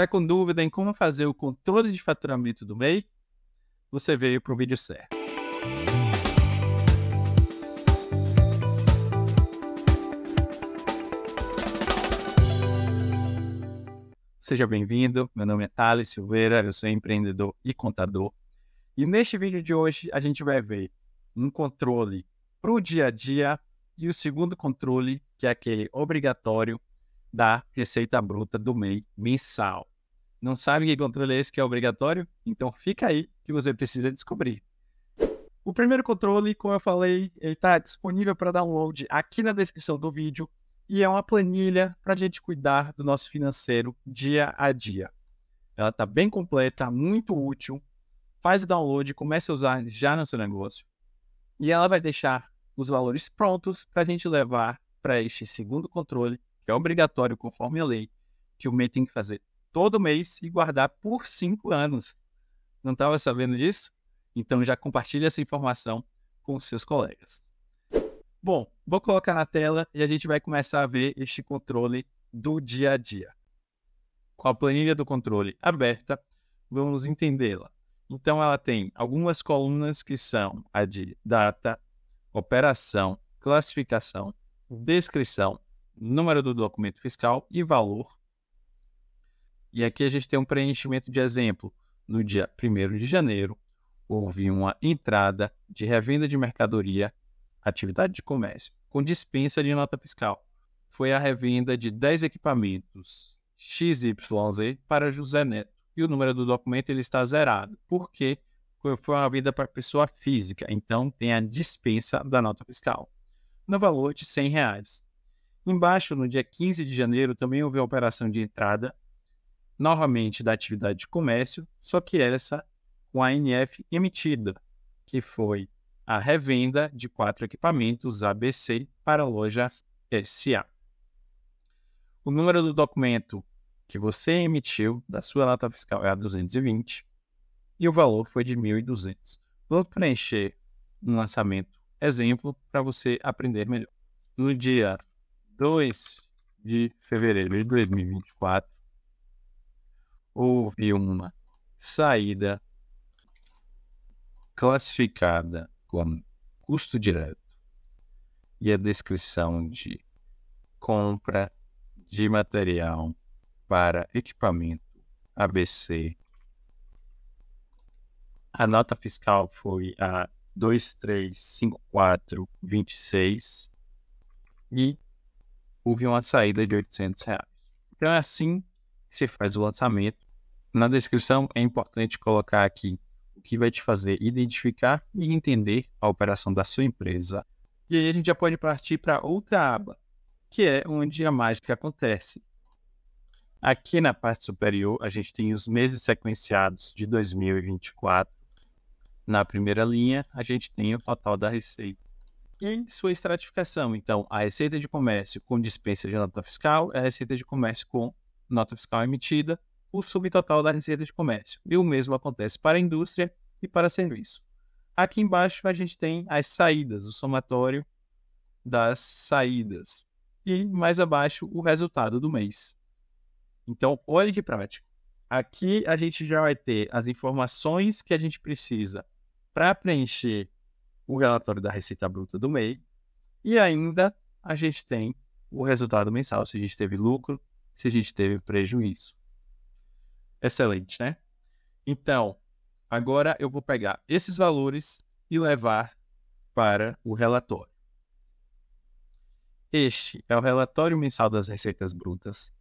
Está com dúvida em como fazer o controle de faturamento do MEI? Você veio para o vídeo certo. Seja bem-vindo. Meu nome é Thales Silveira, eu sou empreendedor e contador. E neste vídeo de hoje a gente vai ver um controle para o dia a dia e o segundo controle, que é aquele obrigatório da receita bruta do MEI mensal. Não sabe que controle é esse que é obrigatório? Então fica aí que você precisa descobrir. O primeiro controle, como eu falei, ele está disponível para download aqui na descrição do vídeo e é uma planilha para a gente cuidar do nosso financeiro dia a dia. Ela está bem completa, muito útil. Faz o download, comece a usar já no seu negócio e ela vai deixar os valores prontos para a gente levar para este segundo controle, que é obrigatório conforme a lei, que o MEI tem que fazer todo mês e guardar por cinco anos. Não estava sabendo disso? Então já compartilhe essa informação com seus colegas. Bom, vou colocar na tela e a gente vai começar a ver este controle do dia a dia. Com a planilha do controle aberta, vamos entendê-la. Então ela tem algumas colunas que são a de data, operação, classificação, descrição, número do documento fiscal e valor e aqui a gente tem um preenchimento de exemplo. No dia 1 de janeiro, houve uma entrada de revenda de mercadoria, atividade de comércio, com dispensa de nota fiscal. Foi a revenda de 10 equipamentos XYZ para José Neto. E o número do documento ele está zerado, porque foi uma venda para pessoa física, então tem a dispensa da nota fiscal, no valor de R$ 100. Reais. Embaixo, no dia 15 de janeiro, também houve a operação de entrada novamente da atividade de comércio, só que essa com a ANF emitida, que foi a revenda de quatro equipamentos ABC para a loja SA. O número do documento que você emitiu da sua nota fiscal é a 220 e o valor foi de 1.200. Vou preencher um lançamento exemplo para você aprender melhor. No dia 2 de fevereiro de 2024, houve uma saída classificada como custo direto e a descrição de compra de material para equipamento ABC. A nota fiscal foi a 235426 e houve uma saída de 800 reais. Então é assim se faz o lançamento. Na descrição é importante colocar aqui o que vai te fazer identificar e entender a operação da sua empresa. E aí a gente já pode partir para outra aba, que é onde a mágica acontece. Aqui na parte superior, a gente tem os meses sequenciados de 2024. Na primeira linha, a gente tem o total da receita e sua estratificação. Então, a receita de comércio com dispensa de nota fiscal é a receita de comércio com nota fiscal emitida, o subtotal da receita de comércio. E o mesmo acontece para a indústria e para serviço. Aqui embaixo a gente tem as saídas, o somatório das saídas. E mais abaixo o resultado do mês. Então, olha que prático. Aqui a gente já vai ter as informações que a gente precisa para preencher o relatório da Receita Bruta do MEI. E ainda a gente tem o resultado mensal, se a gente teve lucro, se a gente teve prejuízo. Excelente, né? Então, agora eu vou pegar esses valores e levar para o relatório. Este é o relatório mensal das receitas brutas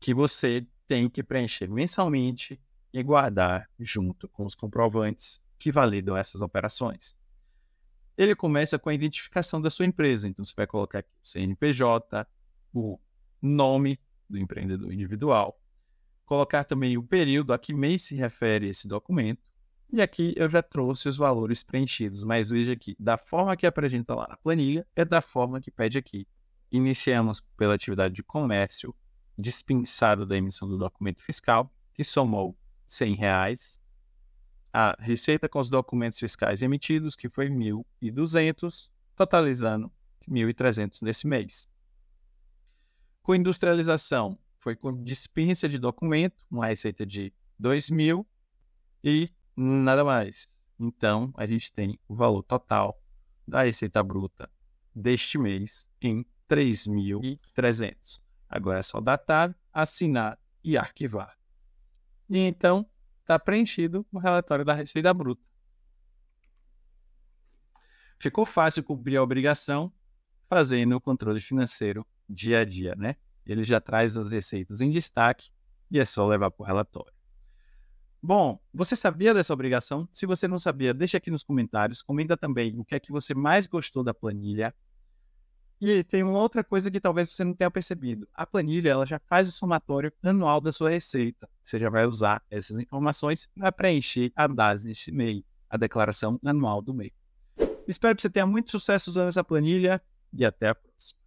que você tem que preencher mensalmente e guardar junto com os comprovantes que validam essas operações. Ele começa com a identificação da sua empresa, então você vai colocar aqui o CNPJ, o nome do empreendedor individual. Colocar também o período a que mês se refere esse documento. E aqui eu já trouxe os valores preenchidos, mas veja que da forma que apresenta lá na planilha é da forma que pede aqui. Iniciamos pela atividade de comércio, dispensado da emissão do documento fiscal, que somou R$ Reais. A receita com os documentos fiscais emitidos, que foi R$ 1.200, totalizando R$ 1.300 nesse mês com industrialização foi com dispensa de documento, uma receita de 2 mil e nada mais. Então, a gente tem o valor total da receita bruta deste mês em 3.300. Agora é só datar, assinar e arquivar. E então, está preenchido o relatório da receita bruta. Ficou fácil cumprir a obrigação fazendo o controle financeiro dia a dia, né? Ele já traz as receitas em destaque e é só levar para o relatório. Bom, você sabia dessa obrigação? Se você não sabia, deixa aqui nos comentários. Comenta também o que é que você mais gostou da planilha. E tem uma outra coisa que talvez você não tenha percebido. A planilha ela já faz o somatório anual da sua receita. Você já vai usar essas informações para preencher a DAS nesse MEI, a declaração anual do MEI. Espero que você tenha muito sucesso usando essa planilha e até a próxima.